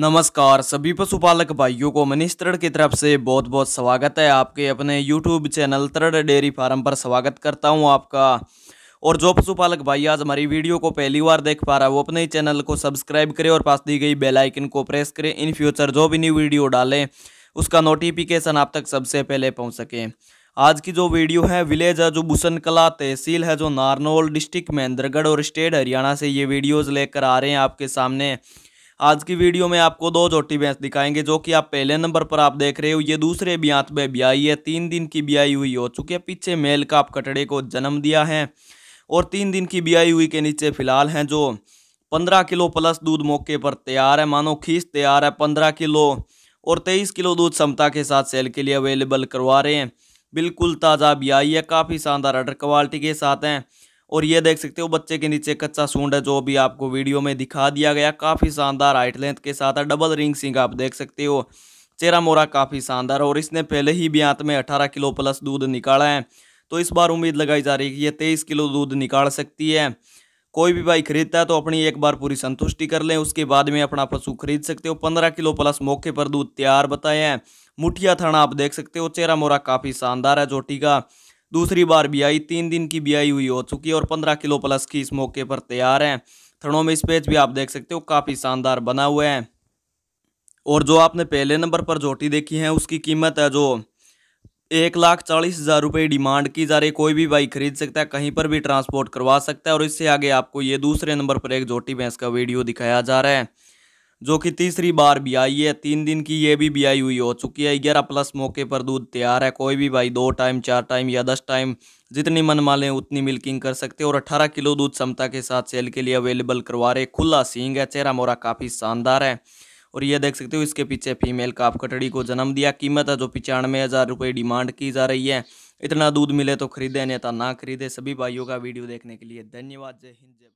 नमस्कार सभी पशुपालक भाइयों को मनीष तरड़ की तरफ से बहुत बहुत स्वागत है आपके अपने यूट्यूब चैनल तरड़ डेयरी फार्म पर स्वागत करता हूं आपका और जो पशुपालक भाई आज हमारी वीडियो को पहली बार देख पा रहा है वो अपने चैनल को सब्सक्राइब करें और पास दी गई बेल आइकन को प्रेस करें इन फ्यूचर जो भी न्यू वीडियो डालें उसका नोटिफिकेशन आप तक सबसे पहले पहुँच सके आज की जो वीडियो है विलेज है जो बुसनकला तहसील है जो नारनौल डिस्ट्रिक्ट महेंद्रगढ़ और स्टेट हरियाणा से ये वीडियोज़ लेकर आ रहे हैं आपके सामने आज की वीडियो में आपको दो जोटी भैंस दिखाएंगे जो कि आप पहले नंबर पर आप देख रहे हो ये दूसरे ब्यांत में ब्याई है तीन दिन की ब्याई हुई हो चुकी है पीछे मेल का आप कटड़े को जन्म दिया है और तीन दिन की ब्याई हुई के नीचे फिलहाल हैं जो पंद्रह किलो प्लस दूध मौके पर तैयार है मानो खीस तैयार है पंद्रह किलो और तेईस किलो दूध क्षमता के साथ सेल के लिए अवेलेबल करवा रहे हैं बिल्कुल ताज़ा ब्याई है काफ़ी शानदार अडर क्वालिटी के साथ हैं और ये देख सकते हो बच्चे के नीचे कच्चा सूंड है जो भी आपको वीडियो में दिखा दिया गया काफ़ी शानदार हाइट लेंथ के साथ है डबल रिंग सिंग आप देख सकते हो चेरा मोरा काफ़ी शानदार और इसने पहले ही ब्यांत में अठारह किलो प्लस दूध निकाला है तो इस बार उम्मीद लगाई जा रही है कि ये तेईस किलो दूध निकाल सकती है कोई भी भाई खरीदता है तो अपनी एक बार पूरी संतुष्टि कर लें उसके बाद में अपना पशु खरीद सकते हो पंद्रह किलो प्लस मौके पर दूध तैयार बताए हैं मुठिया थाना आप देख सकते हो चेरा मोरा काफ़ी शानदार है जो टीका दूसरी बार आई तीन दिन की बियाई हुई हो चुकी है और पंद्रह किलो प्लस की इस मौके पर तैयार है थड़ों में स्पेज भी आप देख सकते हो काफ़ी शानदार बना हुआ है और जो आपने पहले नंबर पर जोटी देखी है उसकी कीमत है जो एक लाख चालीस हज़ार रुपये डिमांड की जा रही कोई भी बाइक खरीद सकता है कहीं पर भी ट्रांसपोर्ट करवा सकता है और इससे आगे आपको ये दूसरे नंबर पर एक जोटी भैंस का वीडियो दिखाया जा रहा है जो कि तीसरी बार आई है तीन दिन की ये भी बियाई हुई हो चुकी है ग्यारह प्लस मौके पर दूध तैयार है कोई भी भाई दो टाइम चार टाइम या दस टाइम जितनी मन मालें उतनी मिल्किंग कर सकते हैं और अट्ठारह किलो दूध क्षमता के साथ सेल के लिए अवेलेबल करवा रहे खुला सींग है चेहरा मोरा काफ़ी शानदार है और ये देख सकते हो इसके पीछे फीमेल काफ कटड़ी को जन्म दिया कीमत है जो पचानवे हज़ार रुपये डिमांड की जा रही है इतना दूध मिले तो खरीदे अन्यथा ना खरीदे सभी भाइयों का वीडियो देखने के लिए धन्यवाद जय हिंद जय